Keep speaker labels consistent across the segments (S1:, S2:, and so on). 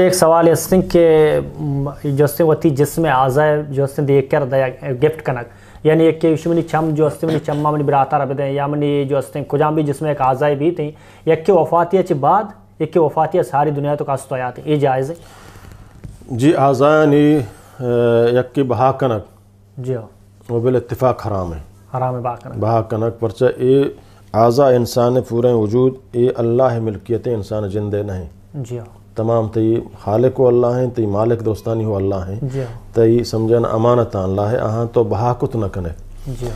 S1: एक सवाल है सिंह के जोस्ते वती जिसमें आज़ाए जोस्ते देख कर दया गिफ्ट कनक यानी एक के युशमनी चम जो मनी चम्मा मनी बिराता रब दें या मनी जो अस्त कुजाम भी जिसमें एक आज़ाए भी थी एक के वफातिया के बाद एक के वफातिया सारी दुनिया तो कास्त आया थी ये जायज़ है जी आज़ानी एक के बहा कनक जी हाँ वो बिल इतफाक़ हराम है हराम है बहा कनक बहा कनक परचा ये आज़ा इंसान पूरे वजूद ये अल्लाह मिल्कियत इंसान जिंदे नहीं जी हाँ तमाम तई खालिक वो अल्लाह हैं तई मालिक दोस्तानी हो अल्लाह हैं तई समझन अमानत अल्लाह है अहाँ तो बहाकुत न कनक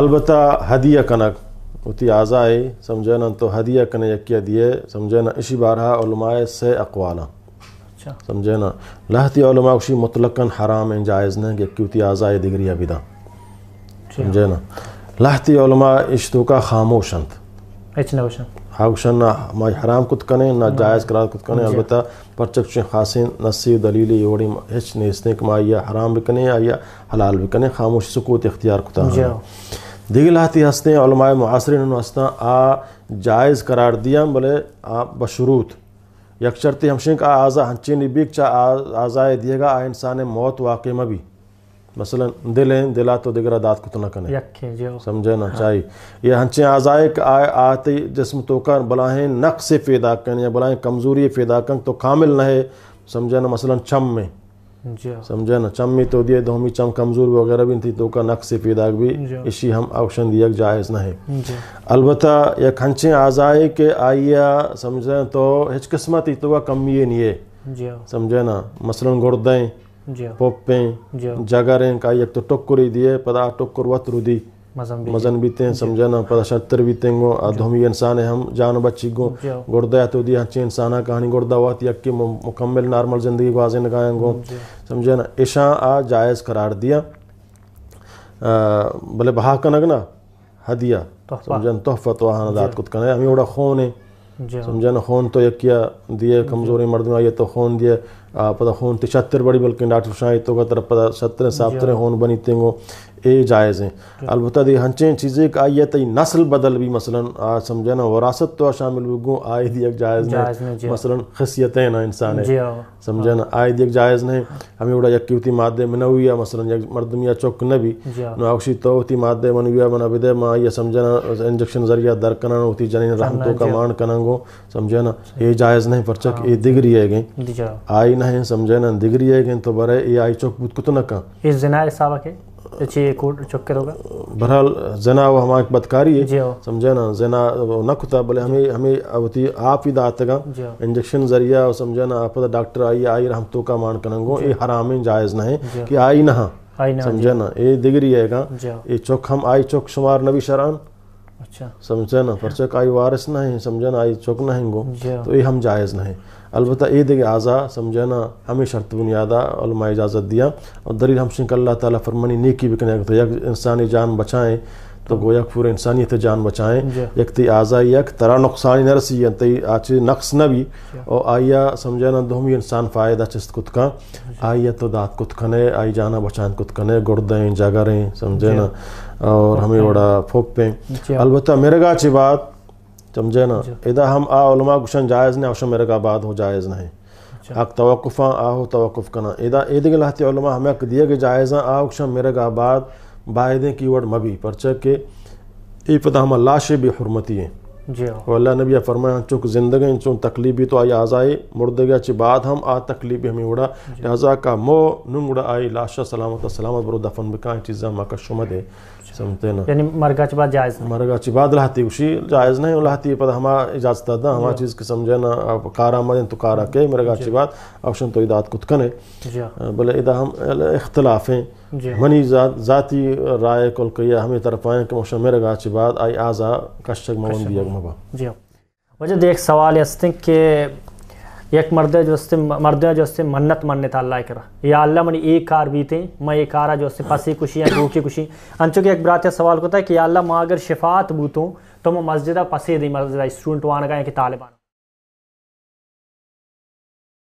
S1: अलबत् हदिया कनक उती आज़ाए समझन तो हदिया कन यकिया दिए समझन इसी बारहा उलमाए से अकवाल अच्छा। समझे ना लहती उलमा उसी मुतलकन हराम है जायज़ न यक्यूती आज़ाए दिगरिया बिदा समझे ना लहती उलमा इश्तु खामोशंत हाउशन ना माज हराम कुत कने ना हाँ। जायज़ करार कुत कने अलबत् परचक्ष खासिन नसी दलील योड़ी हिच इसने कमा या हराम भी कने या हलाल भी कने खामोश सुकूत इख्तियार कुता दिगिल हाथी हंसते अलमाय मुआसरिन हंसता आ जायज़ करार दिया बोले आ बशरूत यकशरती हमशिन का आज़ा हंचिन बिक चा आज़ाए दिएगा आ इंसान मौत वाक़ में भी मसलन दिल है दिला तो दिगरा दात कुतना कने समझे ना हाँ। चाहिए ये हंचे आजाए आए आते जिसम तोकर बलाहें नक से पैदा करें या बलाहें कमजोरी पैदा करें तो कामिल न है समझे ना मसलन चम में समझे ना चम में तो दिए दोमी चम कमजोर वगैरह भी थी तो का नक से पैदा भी इसी हम ऑप्शन दिया जायज़ न है अलबत् यह खंचे आजाए के आइया समझे तो हिच ही तो कमी नहीं है समझे ना मसलन गुर्दें पोपें जागारें का एक तो ही दिए पदा टोक्कुर वत रुदी मजन बीते हैं समझना पता शत्र बीते बीतेंगो अधोमी इंसान है हम जान बच्चीगो गुर्दा तो दिया चे है कहानी गुर्दा वात यक्की मुकम्मल नॉर्मल जिंदगी को आजे नगाए नगाएंगो समझना ईशा आ जायज़ करार दिया भले बहा कनक ना हदिया समझन तोहफा तो हानदात कुत कने हमें उड़ा ओड़ा है ਸਮਝਣ ਖੂਨ ਤੋਂ ਯਕੀਆ ਦੀਏ ਕਮਜ਼ੋਰੀ ਮਰਦ ਨੂੰ ਆਇਆ ਤਾਂ ਖੂਨ ਦੀਏ ਪਤਾ ਖੂਨ 73 ਬੜੀ ਬਲਕਿ ਡਾਕਟਰ ਸ਼ਾਇਦ ਤੋਂ ਕਰ ਪਦਾ 70 ਸਾਫਤਰੇ ਖੂਨ ਬਣੀ ਤੇਗੋ ये जायज़ हैं अलबत् हंचें चीज़ें है तई तो नस्ल बदल भी मसला समझे ना वरासत तो शामिल आए दी एक जायज़ नहीं हाँ। मसलन खसियतें ना इंसान है हाँ। समझे ना दी एक जायज़ नहीं हमें उड़ा यक्यूती मादे में हुई मनविया मसला यक या चौक न भी नाक्षी होती हाँ। मादे मन मनविया मनविदे माँ या समझे ना इंजेक्शन जरिया दर करना होती जनी रहमतों का मान कनांगो समझे ना ये जायज़ नहीं परचक ये रही है गई आई नहीं समझे ना रही है गई तो बरे ये आई चौक बुत कुतना का इस जिना के तो बहरहाल जना वो हमारे बदकारी है हाँ। समझे ना जना न खुता बोले हमें हमें अवती तो आप ही दात का हाँ। इंजेक्शन जरिया समझे ना आप तो डॉक्टर आई आई हम तो का मान करो ये हाँ। हराम जायज ना है कि आई ना समझे ना ये दिगरी है ये चौक हम आई चौक शुमार नबी शरान अच्छा समझन का आई वारस नहीं ना आई चौक नहीं तो ये हम जायज़ नहीं अलबत् ये देखे आज़ा ना हमें शर्त बुनियादा इजाज़त दिया और दलील हम सिंह अल्लाह ताली फरमानी नेकी भी कने तो इंसानी जान बचाएँ तो गोया पूरे इंसानियत जान बचाएं यकती तो आज़ा यक तरा नुकसान नरसी तई आच नक्स न भी और आइया समझा ना दोहम इंसान फ़ायदा चिस्त कुत का आइया तो दात कुत खने आई जाना बचान कुत खने गुड़दें जगह समझे ना और हमें बड़ा फोप पे अलबत् मेरे गा ची बात समझे ना इधर हम आलमा गुशन जायज़ ने अवश्य मेरे का बात हो जायज़ नहीं अच्छा। आक तवकुफा आहो तवकुफ तवक़ इधर इदा ईद गलहती हमें दिया कि जायज़ा आ उक्षा मेरे का बात की कीवर्ड मबी परचक के ई पदा हम लाश बेहरमती हाँ। और अल्लाह नबी फरमाया चुक ज़िंदगी चुन तकलीबी तो आई आज़ाई मुर्दगा ची बाद हम आ तकलीबी हमें उड़ा लिहाजा का मो नुंगड़ा आई लाशा सलामत सलामत बरो दफन बिका चीज़ा माँ का शुमद है समझते ना यानी मरगा ची बाद जायज़ मरगा ची लहती उसी जायज़ नहीं लहती पर हमारा इजाज़त दा हमारा चीज़ के समझे ना अब कारा मजन तो कारा के मरगा ची बाद तो इदात कुत कने हाँ। भले इदा हम इख्तलाफ हैं मनी जाती राय कल किया हमें तरफ आए कि मोशन मेरगा ची आई आज़ा कशक मवन दिया होगा जी मुझे हाँ। देख सवाल यस्ते कि एक मर्द जो मर्द जोस्ते मन्नत मानने था अल्लाह करा या अल्लाह मनी एक कार बीते मैं एक कार जो पसी खुशी या भूखी खुशी अन चुके एक बरात सवाल को था कि अल्लाह माँ अगर शिफात बूतूँ तो मैं मस्जिद पसी दी मस्जिद स्टूडेंट वाना गए कि तालिबान